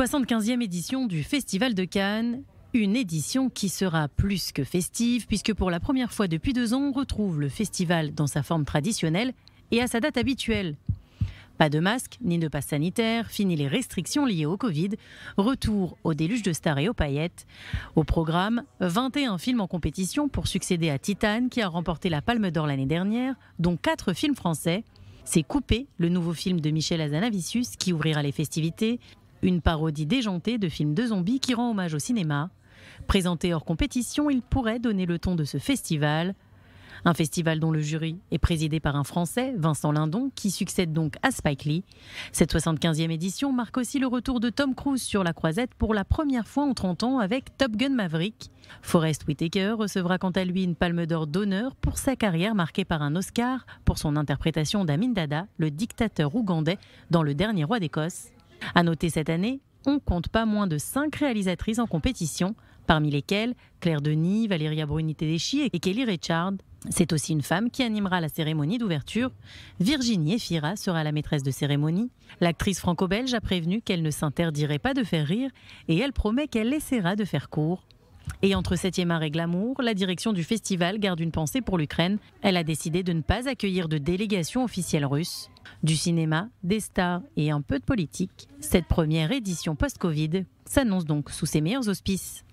75e édition du Festival de Cannes. Une édition qui sera plus que festive, puisque pour la première fois depuis deux ans, on retrouve le festival dans sa forme traditionnelle et à sa date habituelle. Pas de masque, ni de passe sanitaire, fini les restrictions liées au Covid, retour au déluge de stars et aux paillettes. Au programme, 21 films en compétition pour succéder à Titane, qui a remporté la Palme d'Or l'année dernière, dont 4 films français. C'est Coupé, le nouveau film de Michel Azanavicius qui ouvrira les festivités, une parodie déjantée de films de zombies qui rend hommage au cinéma. Présenté hors compétition, il pourrait donner le ton de ce festival. Un festival dont le jury est présidé par un Français, Vincent Lindon, qui succède donc à Spike Lee. Cette 75e édition marque aussi le retour de Tom Cruise sur la croisette pour la première fois en 30 ans avec Top Gun Maverick. Forrest Whitaker recevra quant à lui une palme d'or d'honneur pour sa carrière marquée par un Oscar pour son interprétation d'Amin Dada, le dictateur ougandais, dans Le Dernier Roi d'Écosse. À noter cette année, on compte pas moins de 5 réalisatrices en compétition, parmi lesquelles Claire Denis, Valéria bruni tedeschi et Kelly Richard. C'est aussi une femme qui animera la cérémonie d'ouverture. Virginie Efira sera la maîtresse de cérémonie. L'actrice franco-belge a prévenu qu'elle ne s'interdirait pas de faire rire et elle promet qu'elle essaiera de faire court. Et entre 7e art et glamour, la direction du festival garde une pensée pour l'Ukraine. Elle a décidé de ne pas accueillir de délégation officielle russe. Du cinéma, des stars et un peu de politique, cette première édition post-Covid s'annonce donc sous ses meilleurs auspices.